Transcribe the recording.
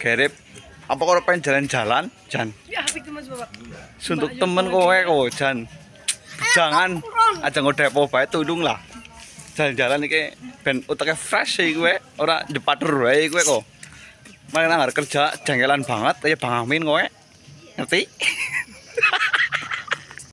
gerib apa kau pengen jalan-jalan Jan ya, itu mas bapak suntuk temen kowe kok Jan eh, jangan aja ngode apa baik tudung lah jalan-jalan ini ben utaknya fresh kowe. gue orang jepatur gue gue kok mana kerja jengkelan banget ya bang Amin kowe. ngerti